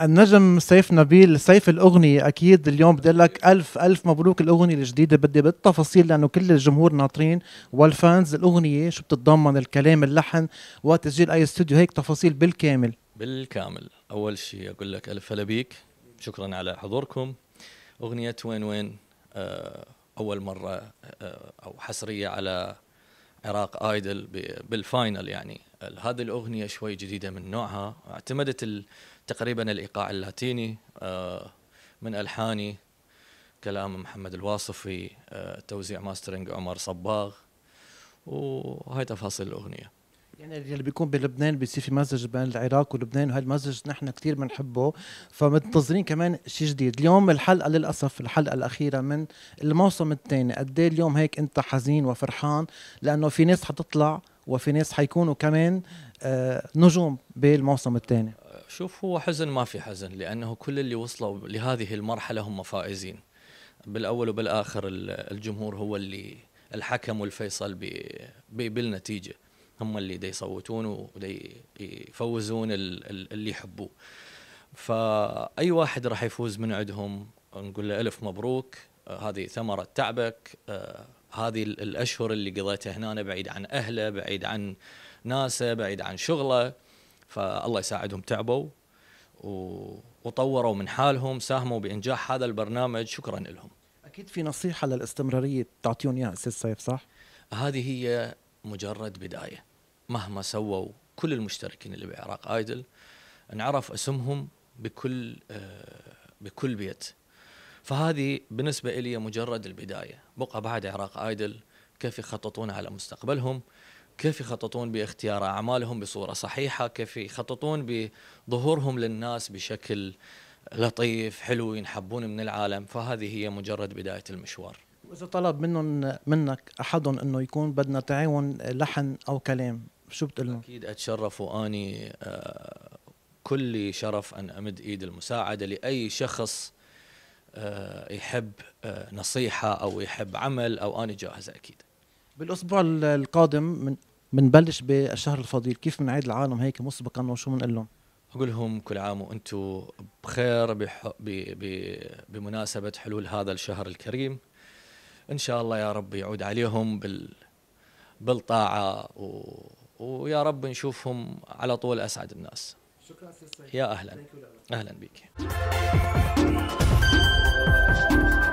النجم سيف نبيل سيف الأغنية أكيد اليوم بدي لك ألف ألف مبروك الأغنية الجديدة بدي بالتفاصيل لأنه كل الجمهور ناطرين والفانز الأغنية شو بتتضمن الكلام اللحن وتسجيل أي استوديو هيك تفاصيل بالكامل بالكامل أول شيء أقول لك ألف هلا بيك شكرا على حضوركم أغنية وين وين آه، أول مرة آه، أو حصرية على عراق ايدل بالفاينل يعني هذه الاغنيه شوي جديده من نوعها اعتمدت تقريبا الايقاع اللاتيني آه، من الحاني كلام محمد الواصفي آه، توزيع ماسترنج عمر صباغ وهاي تفاصيل الاغنيه يعني اللي بيكون بلبنان بيصير في مزج بين العراق ولبنان وهذا المزج نحن كثير بنحبه فمنتظرين كمان شيء جديد اليوم الحلقه للاسف الحلقه الاخيره من الموسم الثاني قد إيه اليوم هيك انت حزين وفرحان لانه في ناس حتطلع وفي ناس حيكونوا كمان آه، نجوم بالموسم الثاني شوف هو حزن ما في حزن لانه كل اللي وصلوا لهذه المرحله هم فائزين بالاول وبالاخر الجمهور هو اللي الحكم والفيصل بالنتيجه هم اللي دي يصوتون ودي يفوزون اللي يحبوه فاي واحد راح يفوز من عندهم نقول له الف مبروك هذه ثمره تعبك هذه الاشهر اللي قضيتها هنا بعيد عن اهله بعيد عن ناسه بعيد عن شغله فالله يساعدهم تعبوا وطوروا من حالهم ساهموا بانجاح هذا البرنامج شكرا لهم اكيد في نصيحه للاستمراريه تعطيون اياها استاذ صيف صح هذه هي مجرد بدايه مهما سووا كل المشتركين اللي بعراق ايدل انعرف اسمهم بكل آه، بكل بيت فهذه بالنسبة لي مجرد البداية بقى بعد عراق آيدل كيف يخططون على مستقبلهم كيف يخططون باختيار أعمالهم بصورة صحيحة كيف يخططون بظهورهم للناس بشكل لطيف حلو ينحبون من العالم فهذه هي مجرد بداية المشوار وإذا طلب منهم منك أحدهم أنه يكون بدنا تعاون لحن أو كلام شو بتقول لهم؟ اكيد اتشرف واني آه، كل شرف ان امد ايد المساعده لاي شخص آه، يحب آه، نصيحه او يحب عمل او اني جاهز اكيد. بالاسبوع القادم من بنبلش بالشهر الفضيل، كيف بنعيد العالم هيك مسبقا وشو بنقول لهم؟ اقول لهم كل عام وانتم بخير بمناسبه حلول هذا الشهر الكريم. ان شاء الله يا رب يعود عليهم بال... بالطاعه و ويا رب نشوفهم على طول اسعد الناس شكرا يا اهلا اهلا بك